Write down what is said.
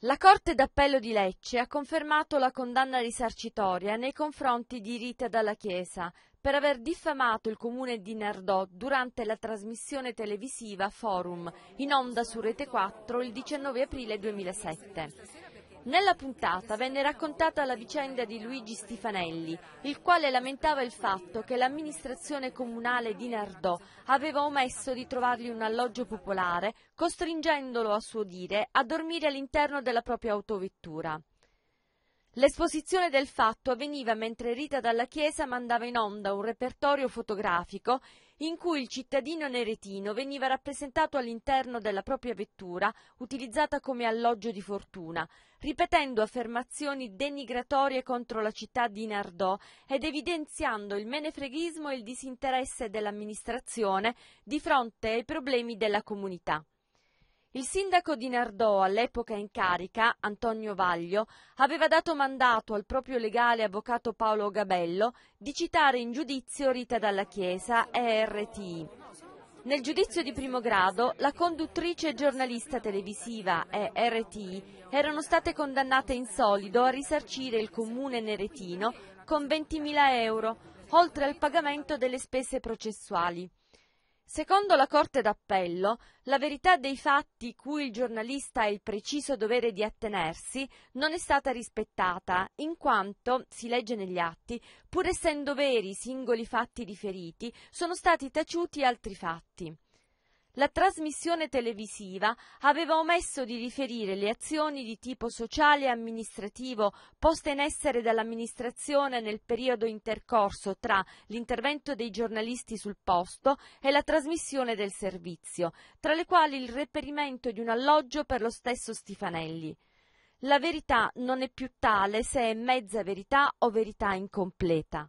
La Corte d'Appello di Lecce ha confermato la condanna risarcitoria nei confronti di Rita Dalla Chiesa per aver diffamato il comune di Nardò durante la trasmissione televisiva Forum, in onda su Rete 4 il 19 aprile 2007. Nella puntata venne raccontata la vicenda di Luigi Stifanelli, il quale lamentava il fatto che l'amministrazione comunale di Nardò aveva omesso di trovargli un alloggio popolare, costringendolo, a suo dire, a dormire all'interno della propria autovettura. L'esposizione del fatto avveniva mentre Rita dalla Chiesa mandava in onda un repertorio fotografico in cui il cittadino neretino veniva rappresentato all'interno della propria vettura, utilizzata come alloggio di fortuna, ripetendo affermazioni denigratorie contro la città di Nardò ed evidenziando il menefreghismo e il disinteresse dell'amministrazione di fronte ai problemi della comunità. Il sindaco di Nardò, all'epoca in carica, Antonio Vaglio, aveva dato mandato al proprio legale avvocato Paolo Gabello di citare in giudizio Rita Dalla Chiesa e RTI. Nel giudizio di primo grado, la conduttrice e giornalista televisiva e RTI erano state condannate in solido a risarcire il comune neretino con 20.000 euro, oltre al pagamento delle spese processuali. Secondo la Corte d'Appello, la verità dei fatti cui il giornalista ha il preciso dovere di attenersi non è stata rispettata, in quanto, si legge negli atti, pur essendo veri i singoli fatti riferiti, sono stati taciuti altri fatti la trasmissione televisiva aveva omesso di riferire le azioni di tipo sociale e amministrativo poste in essere dall'amministrazione nel periodo intercorso tra l'intervento dei giornalisti sul posto e la trasmissione del servizio, tra le quali il reperimento di un alloggio per lo stesso Stifanelli. La verità non è più tale se è mezza verità o verità incompleta.